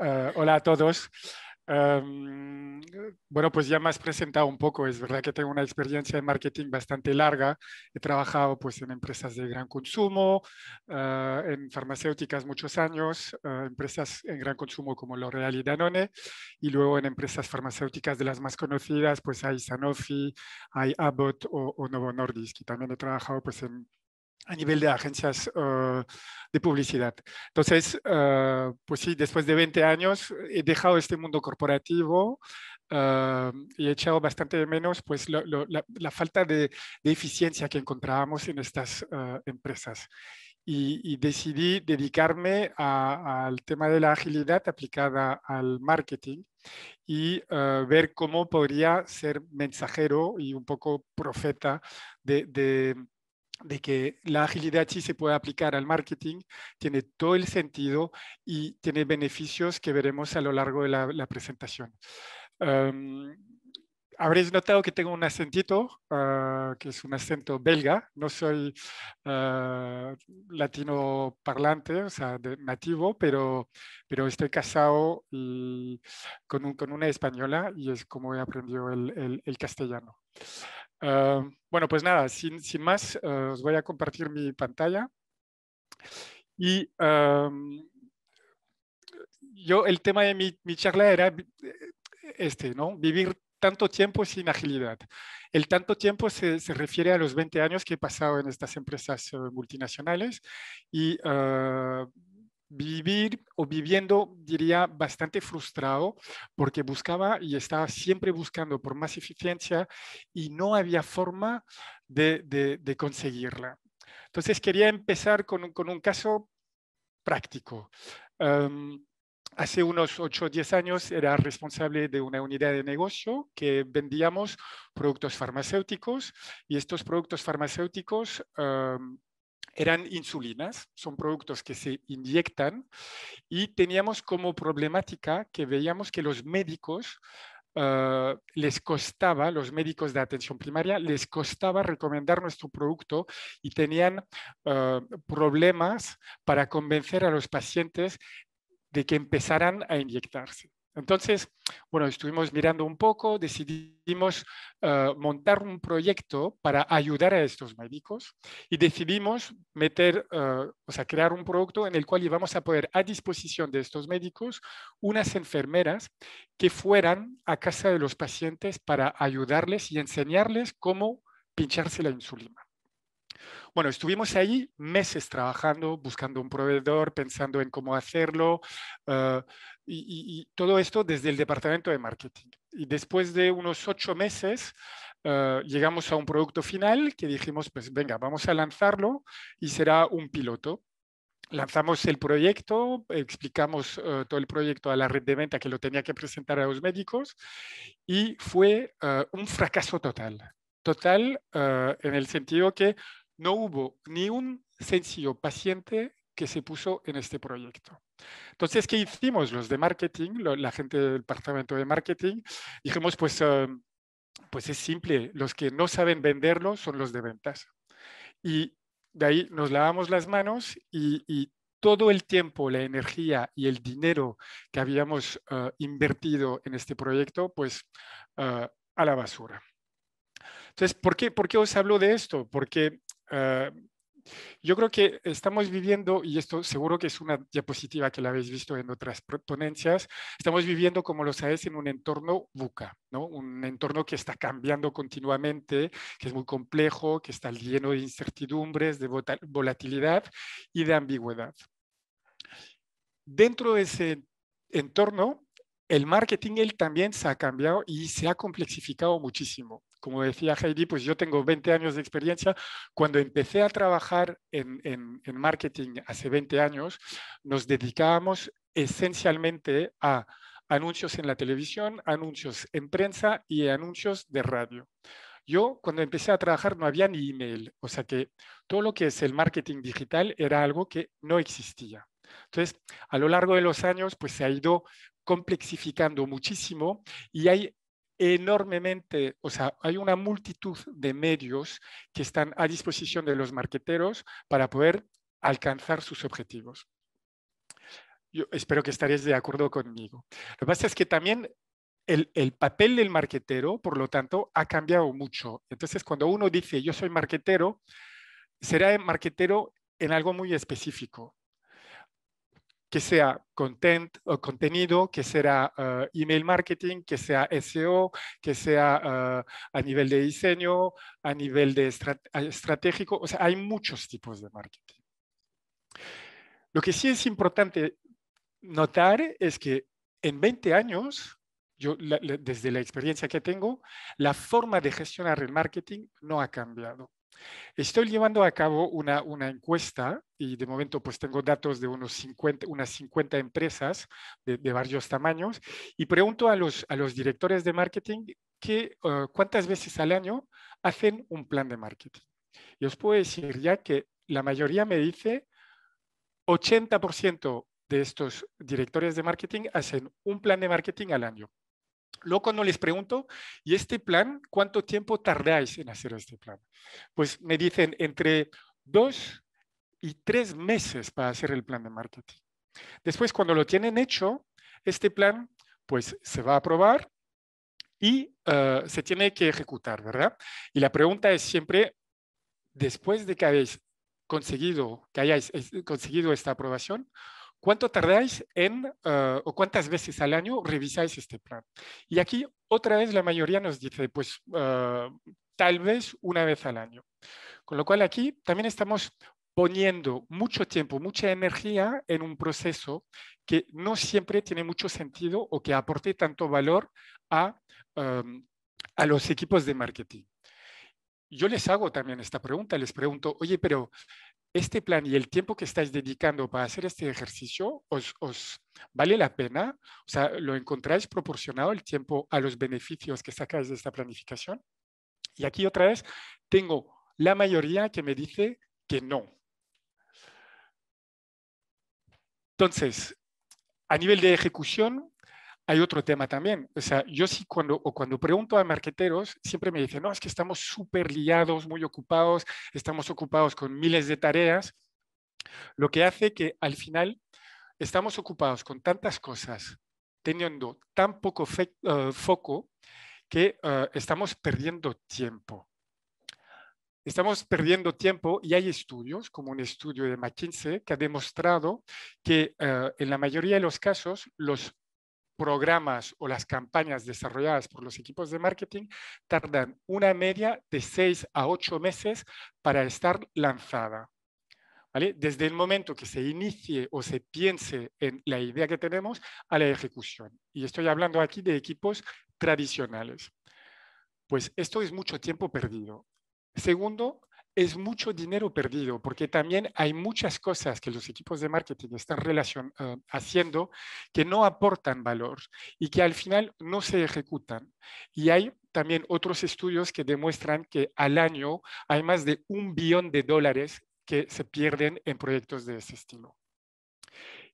Eh, hola a todos. Em, bueno, pues ya me has presentado un poco. Es verdad que tengo una experiencia de marketing bastante larga. He trabajado pues, en empresas de gran consumo, eh, en farmacéuticas muchos años, eh, empresas en gran consumo como L'Oreal y Danone, y luego en empresas farmacéuticas de las más conocidas, pues hay Sanofi, hay Abbott o, Novo Nordisk. Y también he trabajado pues, en a nivel de agencias eh, de publicidad. Entonces, eh, pues sí, después de 20 años he dejado este mundo corporativo eh, y he echado bastante de menos pues, la, falta de, eficiencia que encontrábamos en estas empresas. Y, decidí dedicarme al tema de la agilidad aplicada al marketing y ver cómo podría ser mensajero y un poco profeta de, de que la agilidad sí se puede aplicar al marketing, tiene todo el sentido y tiene beneficios que veremos a lo largo de la, presentación habréis notado que tengo un acentito, ah, que es un acento belga. No soy ah, latino parlante, o sea, nativo, pero, pero estoy casado con, un, con, una española y es como he aprendido el, el, castellano. Ah, bueno, pues nada, sin, sin más, os voy a compartir mi pantalla. Y yo, el tema de mi, mi charla era este, ¿no? Vivir tanto tiempo sin agilidad. El tanto tiempo se, refiere a los 20 años que he pasado en estas empresas eh, multinacionales y ah, vivir o viviendo, diría, bastante frustrado porque buscaba y estaba siempre buscando por más eficiencia y no había forma de, conseguirla. Entonces quería empezar con, un caso práctico hace unos 8 o 10 años era responsable de una unidad de negocio que vendíamos productos farmacéuticos y estos productos farmacéuticos em, eran insulinas, son productos que se inyectan y teníamos como problemática que veíamos que los médicos eh, les costaba, los médicos de atención primaria, les costaba recomendar nuestro producto y tenían eh, problemas para convencer a los pacientes de que empezaran a inyectarse. Entonces, bueno, estuvimos mirando un poco, decidimos eh, montar un proyecto para ayudar a estos médicos y decidimos meter, eh, o sea, crear un producto en el cual íbamos a poder, a disposición de estos médicos unas enfermeras que fueran a casa de los pacientes para ayudarles y enseñarles cómo pincharse la insulina. Bueno, estuvimos ahí meses trabajando, buscando un proveedor, pensando en cómo hacerlo eh, y, todo esto desde el departamento de marketing. Y después de unos ocho meses eh, llegamos a un producto final que dijimos, pues venga, vamos a lanzarlo y será un piloto lanzamos el proyecto, explicamos eh, todo el proyecto a la red de venta que lo tenía que presentar a los médicos y fue un fracaso total. Total en el sentido que no hubo ni un sencillo paciente que se puso en este proyecto. Entonces, ¿qué hicimos los de marketing, la gente del departamento de marketing? Dijimos, pues, eh, pues es simple, los que no saben venderlo son los de ventas. Y de ahí nos lavamos las manos y, todo el tiempo, la energía y el dinero que habíamos eh, invertido en este proyecto, pues eh, a la basura. Entonces, ¿por qué, ¿por qué os hablo de esto? Porque eh, yo creo que estamos viviendo, y esto seguro que es una diapositiva que la habéis visto en otras ponencias, estamos viviendo, como lo sabéis, en un entorno buca, ¿no? un entorno que está cambiando continuamente, que es muy complejo, que está lleno de incertidumbres, de volatilidad y de ambigüedad. Dentro de ese entorno, el marketing él también se ha cambiado y se ha complexificado muchísimo como decía Heidi, pues yo tengo 20 años de experiencia. Cuando empecé a trabajar en, marketing hace 20 años, nos dedicábamos esencialmente a anuncios en la televisión, anuncios en prensa y anuncios de radio. Yo cuando empecé a trabajar no había ni email, o sea que todo lo que es el marketing digital era algo que no existía. Entonces, a lo largo de los años, pues se ha ido complexificando muchísimo y hay enormemente, o sea, hay una multitud de medios que están a disposición de los marqueteros para poder alcanzar sus objetivos. Yo espero que estaréis de acuerdo conmigo. Lo que pasa es que también el, papel del marquetero, por lo tanto, ha cambiado mucho. Entonces, cuando uno dice yo soy marquetero, será marquetero en algo muy específico que sea content o contenido, que sea eh, email marketing, que sea SEO, que sea eh, a nivel de diseño, a nivel de estratégico. O sea, hay muchos tipos de marketing. Lo que sí es importante notar es que en 20 años, yo desde la experiencia que tengo, la forma de gestionar el marketing no ha cambiado. Estoy llevando a cabo una, encuesta y de momento pues tengo datos de unos unas 50 empresas de, varios tamaños y pregunto a los, directores de marketing eh, cuántas veces al año hacen un plan de marketing. Y os puedo decir ya que la mayoría me dice 80% de estos directores de marketing hacen un plan de marketing al año. Loco no les pregunto, ¿y este plan? ¿Cuánto tiempo tardáis en hacer este plan? Pues me dicen entre dos y tres meses para hacer el plan de marketing. Después, cuando lo tienen hecho, este plan pues se va a aprobar y eh, se tiene que ejecutar, ¿verdad? Y la pregunta es siempre, después de que habéis que hayáis eh, conseguido esta aprobación, ¿Cuánto tardáis en eh, o cuántas veces al año revisáis este plan? Y aquí otra vez la mayoría nos dice, pues eh, tal vez una vez al año. Con lo cual aquí también estamos poniendo mucho tiempo, mucha energía en un proceso que no siempre tiene mucho sentido o que aporte tanto valor a eh, los equipos de marketing yo les hago también esta pregunta, les pregunto, oye, pero este plan y el tiempo que estáis dedicando para hacer este ejercicio, ¿os, vale la pena? O sea, ¿lo encontráis proporcionado el tiempo a los beneficios que sacáis de esta planificación? Y aquí otra vez tengo la mayoría que me dice que no. Entonces, a nivel de ejecución, hay otro tema también. O sea, yo sí cuando, o cuando pregunto a marqueteros, siempre me dicen, no, es que estamos súper liados, muy ocupados, estamos ocupados con miles de tareas, lo que hace que al final estamos ocupados con tantas cosas, teniendo tan poco eh, foco, que eh, estamos perdiendo tiempo. Estamos perdiendo tiempo y hay estudios, como un estudio de McKinsey, que ha demostrado que eh, en la mayoría de los casos los programas o las campañas desarrolladas por los equipos de marketing tardan una media de seis a ocho meses para estar lanzada. ¿Vale? Desde el momento que se inicie o se piense en la idea que tenemos a la ejecución. Y estoy hablando aquí de equipos tradicionales. Pues esto es mucho tiempo perdido. Segundo, es mucho dinero perdido, porque también hay muchas cosas que los equipos de marketing están eh, haciendo que no aportan valor y que al final no se ejecutan. Y hay también otros estudios que demuestran que al año hay más de un billón de dólares que se pierden en proyectos de ese estilo.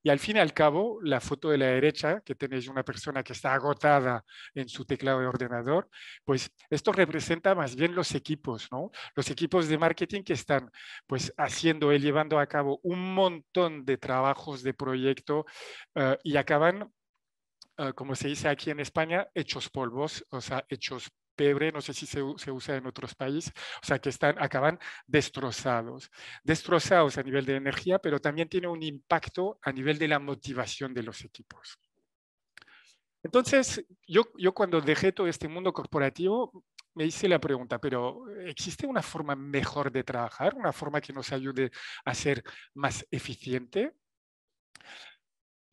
Y al fin y al cabo, la foto de la derecha, que tenéis una persona que está agotada en su teclado de ordenador, pues esto representa más bien los equipos, ¿no? Los equipos de marketing que están pues haciendo y llevando a cabo un montón de trabajos de proyecto eh, y acaban eh, como se dice aquí en España, hechos polvos, o sea, hechos pebre, no sé si se, se, usa en otros países, o sea, que están, acaban destrozados, destrozados a nivel de energía, pero también tiene un impacto a nivel de la motivación de los equipos. Entonces, yo, yo cuando dejé todo este mundo corporativo, me hice la pregunta, pero ¿existe una forma mejor de trabajar? ¿Una forma que nos ayude a ser más eficiente?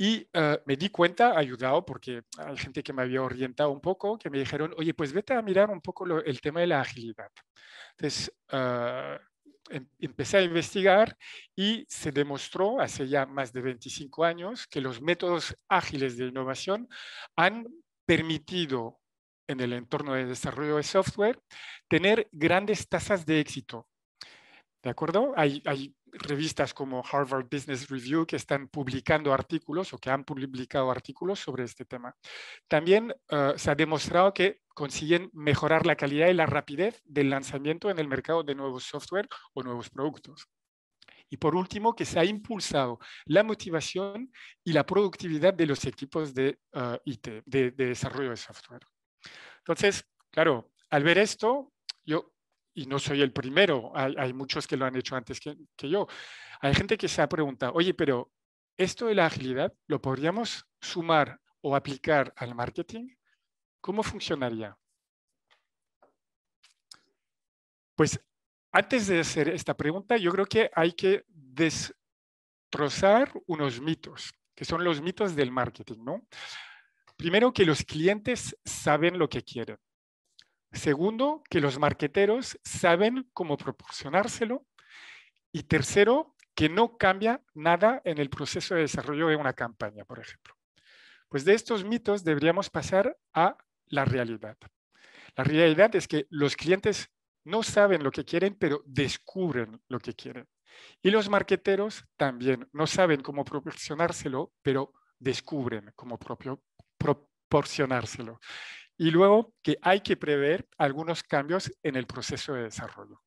Y ah, me di cuenta, ayudado, porque hay gente que me había orientado un poco, que me dijeron, oye, pues vete a mirar un poco el tema de la agilidad. Entonces, ah, em, empecé a investigar y se demostró hace ya más de 25 años que los métodos ágiles de innovación han permitido en el entorno de desarrollo de software tener grandes tasas de éxito. ¿De acuerdo? Hay, hay revistas como Harvard Business Review que están publicando artículos o que han publicado artículos sobre este tema. También eh, se ha demostrado que consiguen mejorar la calidad y la rapidez del lanzamiento en el mercado de nuevos software o nuevos productos. Y por último, que se ha impulsado la motivación y la productividad de los equipos de eh, IT, de desarrollo de software. Entonces, claro, al ver esto, yo y no soy el primero, hay, muchos que lo han hecho antes que, yo. Hay gente que se ha preguntado, oye, pero esto de la agilidad lo podríamos sumar o aplicar al marketing, ¿cómo funcionaría? Pues antes de hacer esta pregunta, yo creo que hay que destrozar unos mitos, que son los mitos del marketing, ¿no? Primero, que los clientes saben lo que quieren. Segundo, que los marqueteros saben cómo proporcionárselo. Y tercero, que no cambia nada en el proceso de desarrollo de una campaña, por ejemplo. Pues de estos mitos deberíamos pasar a la realidad. La realidad es que los clientes no saben lo que quieren, pero descubren lo que quieren. Y los marqueteros también no saben cómo proporcionárselo, pero descubren cómo proporcionárselo. Y luego que hay que prever algunos cambios en el proceso de desarrollo.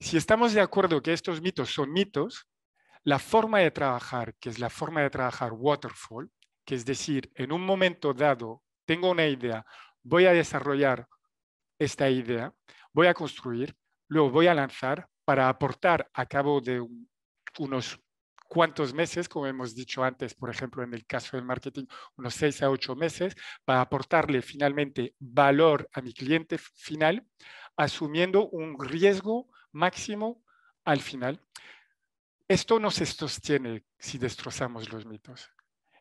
Si estamos de acuerdo que estos mitos son mitos, la forma de trabajar, que es la forma de trabajar waterfall, que es decir, en un momento dado tengo una idea, voy a desarrollar esta idea, voy a construir, luego voy a lanzar para aportar a cabo de unos cuántos meses, como hemos dicho antes, por ejemplo, en el caso del marketing, unos seis a ocho meses, para aportarle finalmente valor a mi cliente final, asumiendo un riesgo máximo al final. Esto no se sostiene si destrozamos los mitos.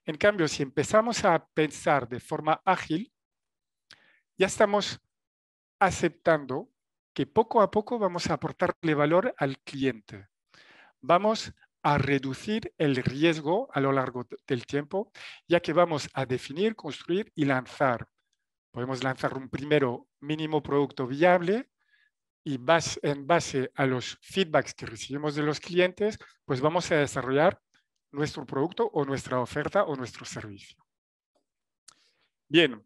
En cambio, si empezamos a pensar de forma ágil, ya estamos aceptando que poco a poco vamos a aportarle valor al cliente. Vamos a reducir el riesgo a lo largo del tiempo, ya que vamos a definir, construir y lanzar. Podemos lanzar un primero mínimo producto viable y en base a los feedbacks que recibimos de los clientes, pues vamos a desarrollar nuestro producto o nuestra oferta o nuestro servicio. Bien,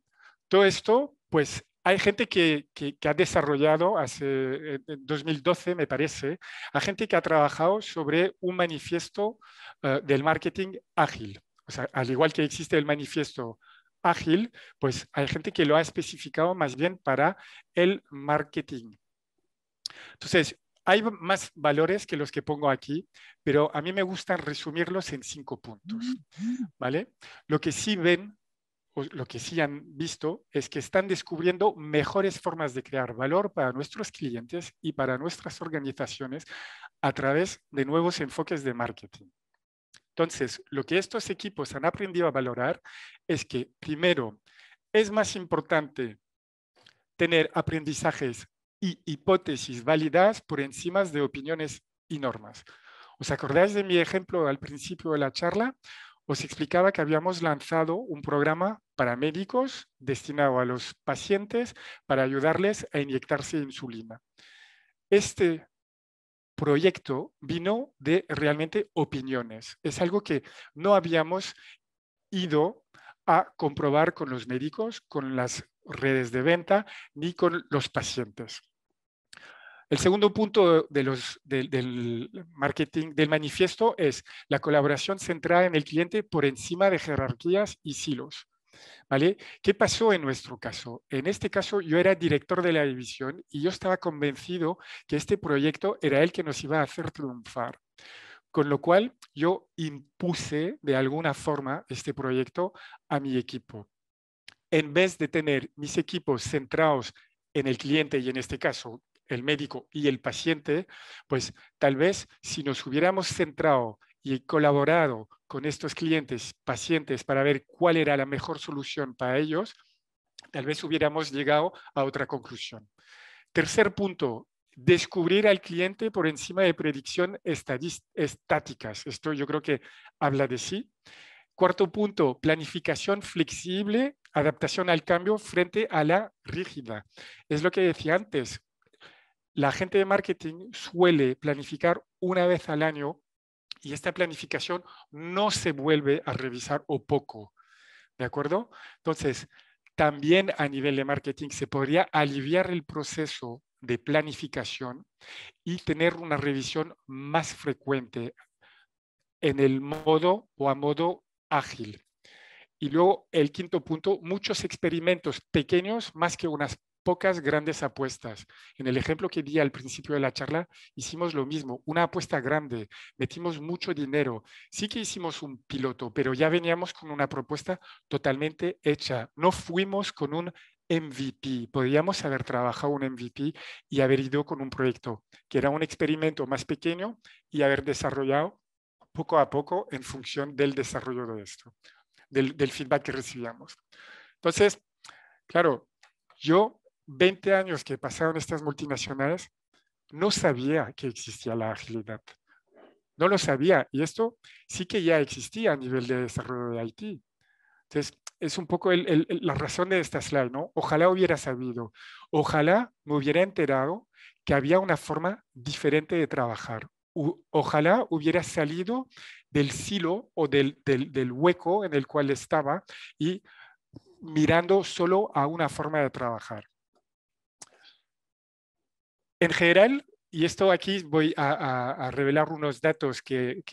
todo esto pues hay gente que, ha desarrollado, hace, 2012 me parece, hay gente que ha trabajado sobre un manifiesto eh, del marketing ágil. O sea, al igual que existe el manifiesto ágil, pues hay gente que lo ha especificado más bien para el marketing. Entonces, hay más valores que los que pongo aquí, pero a mí me gustan resumirlos en cinco puntos. Mm, mm. ¿vale? Lo que sí ven lo que sí han visto es que están descubriendo mejores formas de crear valor para nuestros clientes y para nuestras organizaciones a través de nuevos enfoques de marketing. Entonces, lo que estos equipos han aprendido a valorar es que, primero, es más importante tener aprendizajes y hipótesis válidas por encima de opiniones y normas. ¿Os acordáis de mi ejemplo al principio de la charla? os explicaba que habíamos lanzado un programa para médicos destinado a los pacientes para ayudarles a inyectarse insulina. Este proyecto vino de realmente opiniones. Es algo que no habíamos ido a comprobar con los médicos, con las redes de venta, ni con los pacientes. El segundo punto de los, del marketing, del manifiesto, es la colaboración centrada en el cliente por encima de jerarquías y silos. ¿Vale? ¿Qué pasó en nuestro caso? En este caso yo era director de la división y yo estaba convencido que este proyecto era el que nos iba a hacer triunfar. Con lo cual yo impuse de alguna forma este proyecto a mi equipo. En vez de tener mis equipos centrados en el cliente y en este caso el médico y el paciente, pues tal vez si nos hubiéramos centrado y colaborado con estos clientes, pacientes, para ver cuál era la mejor solución para ellos, tal vez hubiéramos llegado a otra conclusión. Tercer punto, descubrir al cliente por encima de predicción estáticas. Esto yo creo que habla de sí. Cuarto punto, planificación flexible, adaptación al cambio frente a la rígida. Es lo que decía antes, la gente de marketing suele planificar una vez al año y esta planificación no se vuelve a revisar o poco. ¿De acuerdo? Entonces, también a nivel de marketing se podría aliviar el proceso de planificación y tener una revisión más frecuente en el modo o a modo ágil. Y luego el quinto punto, muchos experimentos pequeños más que unas pocas grandes apuestas. En el ejemplo que di al principio de la charla, hicimos lo mismo, una apuesta grande, metimos mucho dinero. Sí que hicimos un piloto, pero ya veníamos con una propuesta totalmente hecha. No fuimos con un MVP. Podríamos haber trabajado un MVP y haber ido con un proyecto que era un experimento más pequeño y haber desarrollado poco a poco en función del desarrollo de esto, del, del feedback que recibíamos. Entonces, claro, yo 20 años que pasaron estas multinacionales, no sabía que existía la agilidad. No lo sabía. Y esto sí que ya existía a nivel de desarrollo de Haití. Entonces, es un poco la razón de esta slide, ¿no? Ojalá hubiera sabido, ojalá me hubiera enterado que había una forma diferente de trabajar. ojalá hubiera salido del silo o del hueco en el cual estaba y mirando solo a una forma de trabajar. En general, y esto aquí voy a, revelar unos datos que,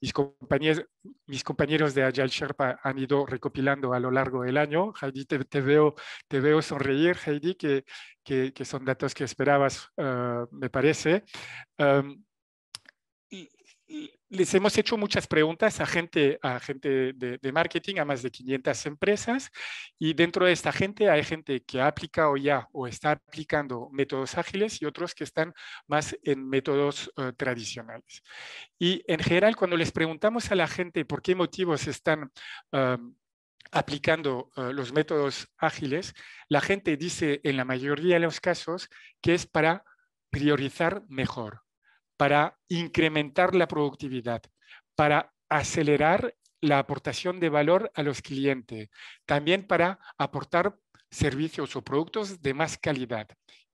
mis, compañeros, mis compañeros de Agile Sherpa han ido recopilando a lo largo del año. Heidi, te, veo, te veo sonreír, Heidi, que, que, son datos que esperabas, eh, me parece. Em, les hemos hecho muchas preguntas a gente, a gente de, marketing, a más de 500 empresas, y dentro de esta gente hay gente que ha aplicado ya o está aplicando métodos ágiles y otros que están más en métodos eh, tradicionales. Y en general, cuando les preguntamos a la gente por qué motivos están... aplicando eh, los métodos ágiles, la gente dice en la mayoría de los casos que es para priorizar mejor, para incrementar la productividad, para acelerar la aportación de valor a los clientes, también para aportar servicios o productos de más calidad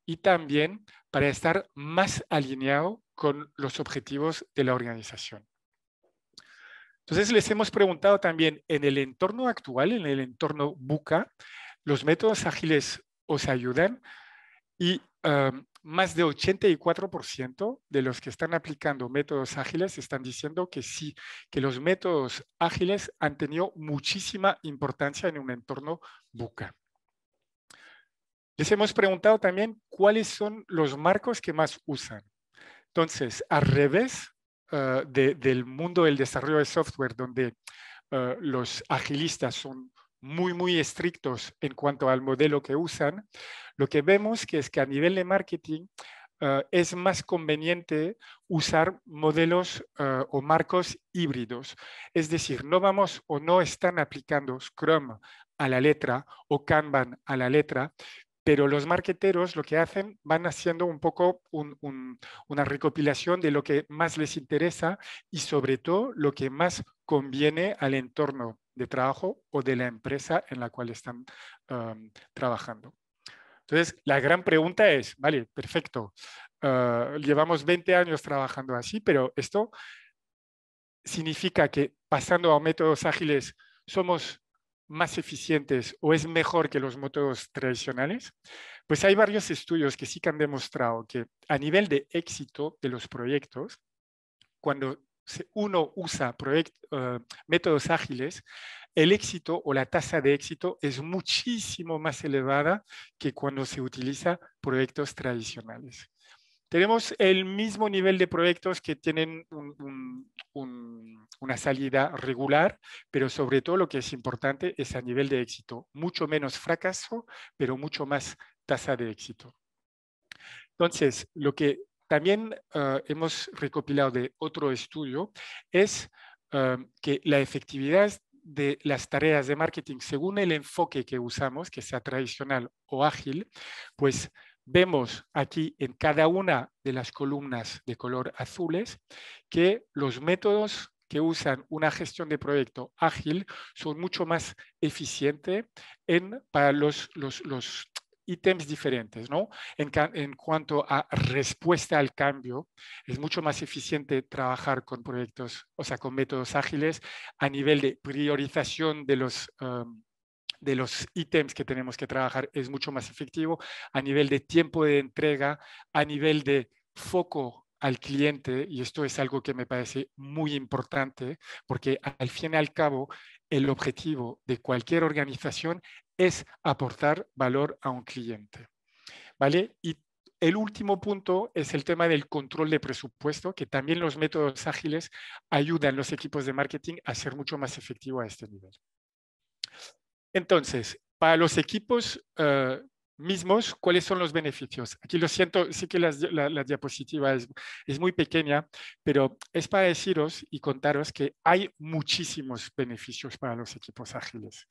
y también para estar más alineado con los objetivos de la organización. Entonces les hemos preguntado también en el entorno actual, en el entorno buca, los métodos ágiles os ayudan y más de 84% de los que están aplicando métodos ágiles están diciendo que sí, que los métodos ágiles han tenido muchísima importancia en un entorno buca. Les hemos preguntado también cuáles son los marcos que más usan. Entonces, al revés ah, del mundo del desarrollo de software, donde ah, los agilistas son muy, muy estrictos en cuanto al modelo que usan, lo que vemos que es que a nivel de marketing ah, es más conveniente usar modelos ah, o marcos híbridos. Es decir, no vamos o no están aplicando Scrum a la letra o Kanban a la letra, pero los marqueteros lo que hacen van haciendo un poco una recopilación de lo que más les interesa y sobre todo lo que más conviene al entorno de trabajo o de la empresa en la cual están trabajando. Entonces, la gran pregunta es, vale, perfecto, ah, llevamos 20 años trabajando así, pero esto significa que pasando a métodos ágiles somos más eficientes o es mejor que los métodos tradicionales? Pues hay varios estudios que sí que han demostrado que a nivel de éxito de los proyectos, cuando uno usa eh, métodos ágiles, el éxito o la tasa de éxito es muchísimo más elevada que cuando se utiliza proyectos tradicionales. Tenemos el mismo nivel de proyectos que tienen una salida regular, pero sobre todo lo que es importante es a nivel de éxito. Mucho menos fracaso, pero mucho más tasa de éxito. Entonces, lo que también ah, hemos recopilado de otro estudio, es ah, que la efectividad de las tareas de marketing según el enfoque que usamos, que sea tradicional o ágil, pues vemos aquí en cada una de las columnas de color azules que los métodos que usan una gestión de proyecto ágil son mucho más eficientes en, para los, los, los ítems diferentes, ¿no? En, cuanto a respuesta al cambio, es mucho más eficiente trabajar con proyectos, o sea, con métodos ágiles a nivel de priorización de los... de los ítems que tenemos que trabajar es mucho más efectivo a nivel de tiempo de entrega, a nivel de foco al cliente, y esto es algo que me parece muy importante, porque al fin y al cabo, el objetivo de cualquier organización es aportar valor a un cliente. ¿Vale? Y el último punto es el tema del control de presupuesto, que también los métodos ágiles ayudan a los equipos de marketing a ser mucho más efectivos a este nivel. Entonces, para los equipos eh, mismos, ¿cuáles son los beneficios? Aquí lo siento, sé que la, la, diapositiva es, muy pequeña, pero es para deciros y contaros que hay muchísimos beneficios para los equipos ágiles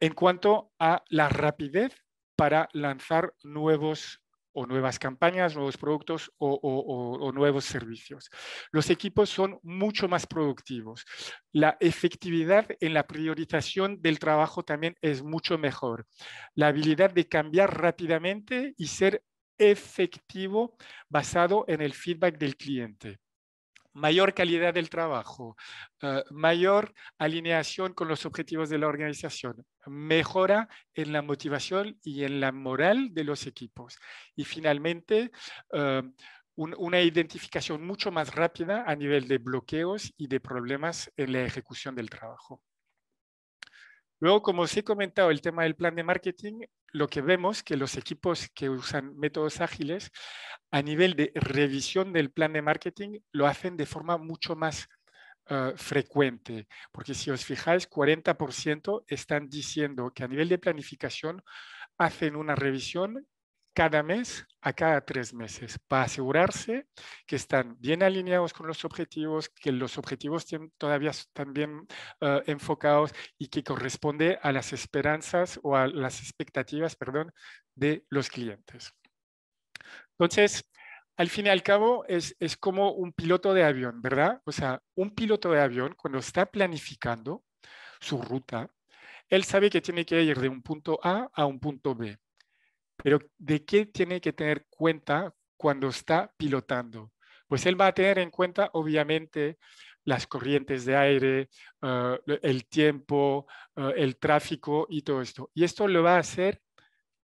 en cuanto a la rapidez para lanzar nuevos o nuevas campañas, nuevos productos o, o, nuevos servicios. Los equipos son mucho más productivos. La efectividad en la priorización del trabajo también es mucho mejor. La habilidad de cambiar rápidamente y ser efectivo basado en el feedback del cliente mayor calidad del trabajo, eh, mayor alineación con los objetivos de la organización, mejora en la motivación y en la moral de los equipos. Y finalmente, eh, una identificación mucho más rápida a nivel de bloqueos y de problemas en la ejecución del trabajo. Luego, como os he comentado, el tema del plan de marketing, lo que vemos que los equipos que usan métodos ágiles a nivel de revisión del plan de marketing lo hacen de forma mucho más eh, frecuente, porque si os fijáis, 40% están diciendo que a nivel de planificación hacen una revisión cada mes a cada tres meses para asegurarse que están bien alineados con los objetivos, que los objetivos todavía están bien eh, enfocados y que corresponde a las esperanzas o a las expectativas, perdón, de los clientes. Entonces, al fin y al cabo, es, es como un piloto de avión, ¿verdad? O sea, un piloto de avión cuando está planificando su ruta, él sabe que tiene que ir de un punto A a un punto B pero ¿de qué tiene que tener cuenta cuando está pilotando? Pues él va a tener en cuenta, obviamente, las corrientes de aire, ah, el tiempo, ah, el tráfico y todo esto. Y esto lo va a hacer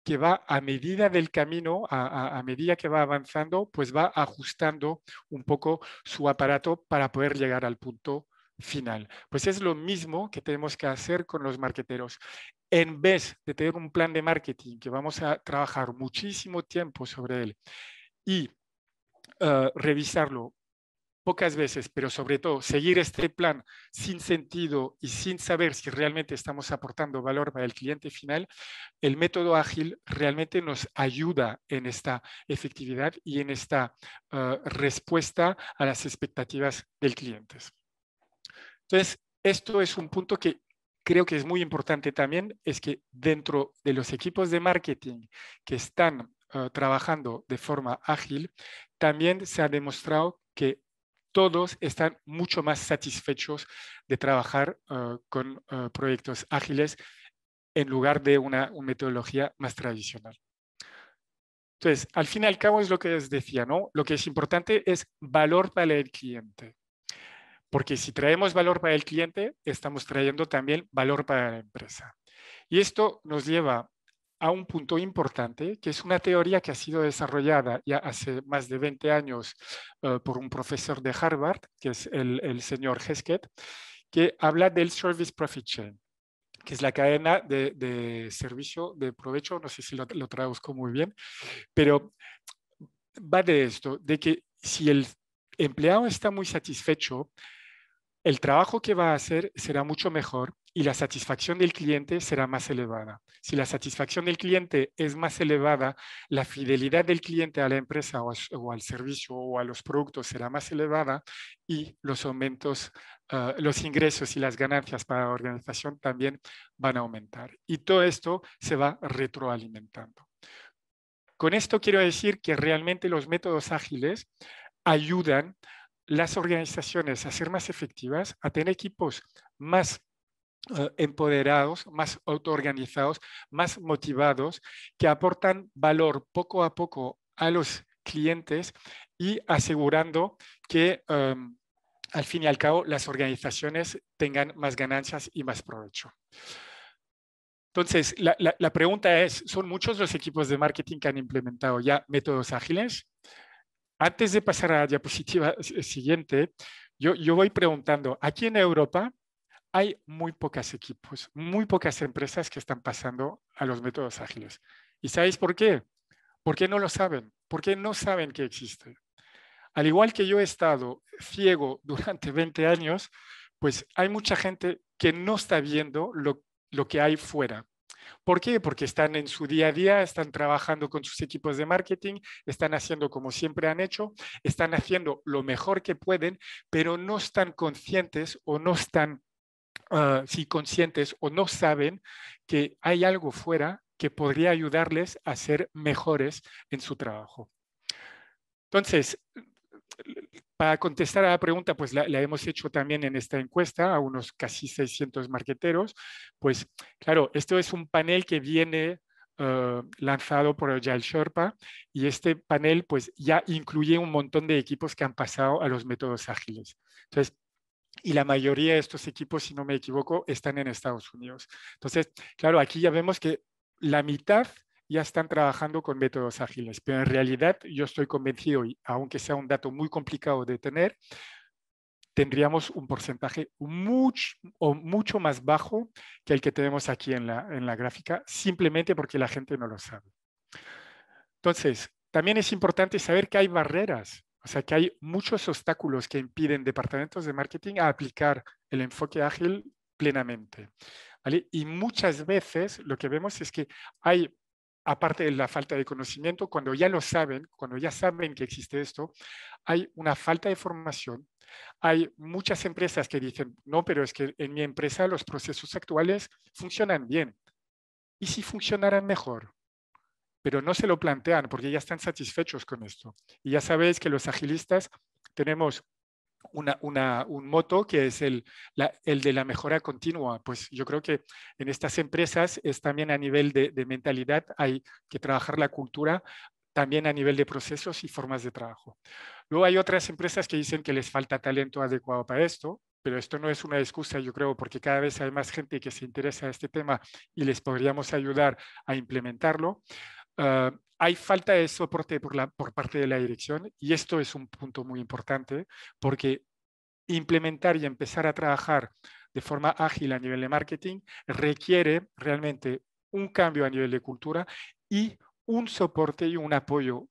que va a medida del camino, a, a, medida que va avanzando, pues va ajustando un poco su aparato para poder llegar al punto final. Pues es lo mismo que tenemos que hacer con los marqueteros en vez de tener un plan de marketing que vamos a trabajar muchísimo tiempo sobre él y eh, revisarlo pocas veces, pero sobre todo seguir este plan sin sentido y sin saber si realmente estamos aportando valor para el cliente final, el método ágil realmente nos ayuda en esta efectividad y en esta eh, respuesta a las expectativas del cliente. Entonces, esto es un punto que creo que es muy importante también es que dentro de los equipos de marketing que están ah, trabajando de forma ágil, también se ha demostrado que todos están mucho más satisfechos de trabajar ah, con ah, proyectos ágiles en lugar de una, metodología más tradicional. Entonces, al fin y al cabo es lo que les decía, ¿no? Lo que es importante es valor para el cliente. Porque si traemos valor para el cliente, estamos trayendo también valor para la empresa. Y esto nos lleva a un punto importante, que es una teoría que ha sido desarrollada ya hace más de 20 años eh, por un profesor de Harvard, que es el, señor Heskett, que habla del Service Profit Chain, que es la cadena de, servicio de provecho, no sé si lo, lo traduzco muy bien, pero va de esto, de que si el empleado está muy satisfecho, el trabajo que va a hacer será mucho mejor y la satisfacción del cliente será más elevada. Si la satisfacción del cliente es más elevada, la fidelidad del cliente a la empresa o, al servicio o a los productos será más elevada y los aumentos, ah, los ingresos y las ganancias para la organización también van a aumentar. Y todo esto se va retroalimentando. Con esto quiero decir que realmente los métodos ágiles ayudan las organizaciones a ser más efectivas, a tener equipos más eh, empoderados, más autoorganizados, más motivados, que aportan valor poco a poco a los clientes y asegurando que em, al fin y al cabo las organizaciones tengan más ganancias y más provecho. Entonces, la pregunta es, ¿son muchos los equipos de marketing que han implementado ya métodos ágiles? Antes de pasar a la diapositiva eh, siguiente, yo, voy preguntando, aquí en Europa hay muy pocas equipos, muy pocas empresas que están pasando a los métodos ágiles. ¿Y sabéis por qué? Porque no lo saben, porque no saben que existe. Al igual que yo he estado ciego durante 20 años, pues hay mucha gente que no está viendo lo que hay fuera. ¿Por qué? Porque están en su día a día, están trabajando con sus equipos de marketing, están haciendo como siempre han hecho, están haciendo lo mejor que pueden, pero no están conscientes o no están, ah, si conscientes o no saben que hay algo fuera que podría ayudarles a ser mejores en su trabajo. Entonces, para contestar a la pregunta, pues la, hemos hecho también en esta encuesta a unos casi 600 marqueteros. Pues claro, esto es un panel que viene eh, lanzado por Agile Sherpa y este panel pues ya incluye un montón de equipos que han pasado a los métodos ágiles. Entonces, y la mayoría de estos equipos, si no me equivoco, están en Estados Unidos. Entonces, claro, aquí ya vemos que la mitad ya están trabajando con métodos ágiles, pero en realidad yo estoy convencido, y aunque sea un dato muy complicado de tener, tendríamos un porcentaje mucho, o mucho más bajo que el que tenemos aquí en la, en la gráfica, simplemente porque la gente no lo sabe. Entonces, también es importante saber que hay barreras, o sea, que hay muchos obstáculos que impiden departamentos de marketing a aplicar el enfoque ágil plenamente. ¿vale? Y muchas veces lo que vemos es que hay aparte de la falta de conocimiento, cuando ya lo saben, cuando ya saben que existe esto, hay una falta de formación. Hay muchas empresas que dicen, no, pero es que en mi empresa los procesos actuales funcionan bien. ¿Y si funcionaran mejor? Pero no se lo plantean porque ya están satisfechos con esto. Y ya sabéis que los agilistas tenemos un moto que es el, el, de la mejora continua. Pues yo creo que en estas empresas es también a nivel de, de, mentalidad, hay que trabajar la cultura también a nivel de procesos y formas de trabajo. Luego hay otras empresas que dicen que les falta talento adecuado para esto, pero esto no es una excusa, yo creo, porque cada vez hay más gente que se interesa a este tema y les podríamos ayudar a implementarlo. Ah, hay falta de soporte por, la, por parte de la dirección y esto es un punto muy importante porque implementar y empezar a trabajar de forma ágil a nivel de marketing requiere realmente un cambio a nivel de cultura y un soporte y un apoyo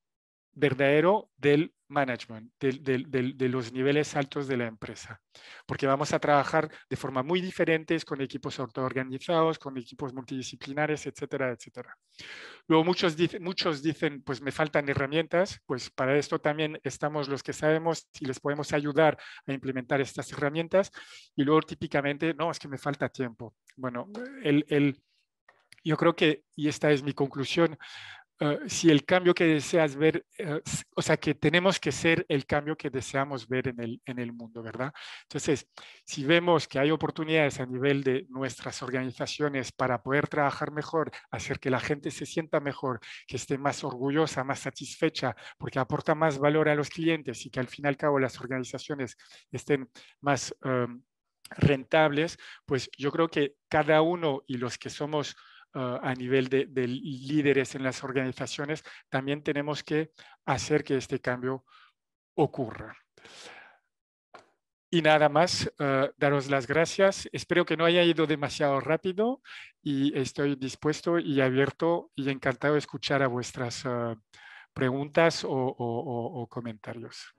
verdadero del management, de, los niveles altos de la empresa, porque vamos a trabajar de forma muy diferentes con equipos autoorganizados, con equipos multidisciplinares, etcétera, etcétera. Luego muchos, muchos dicen, pues me faltan herramientas, pues para esto también estamos los que sabemos y les podemos ayudar a implementar estas herramientas. Y luego típicamente, no, es que me falta tiempo. Bueno, el, yo creo que, y esta es mi conclusión, eh, si el cambio que deseas ver, eh, o sea, que tenemos que ser el cambio que deseamos ver en el, en el mundo, ¿verdad? Entonces, si vemos que hay oportunidades a nivel de nuestras organizaciones para poder trabajar mejor, hacer que la gente se sienta mejor, que esté más orgullosa, más satisfecha, porque aporta más valor a los clientes y que al fin y al cabo las organizaciones estén más... Em, rentables, pues yo creo que cada uno y los que somos Ah, a nivel de, líderes en las organizaciones, también tenemos que hacer que este cambio ocurra. Y nada más, ah, daros las gracias. Espero que no haya ido demasiado rápido y estoy dispuesto y abierto y encantado de escuchar a vuestras ah, preguntas o comentarios.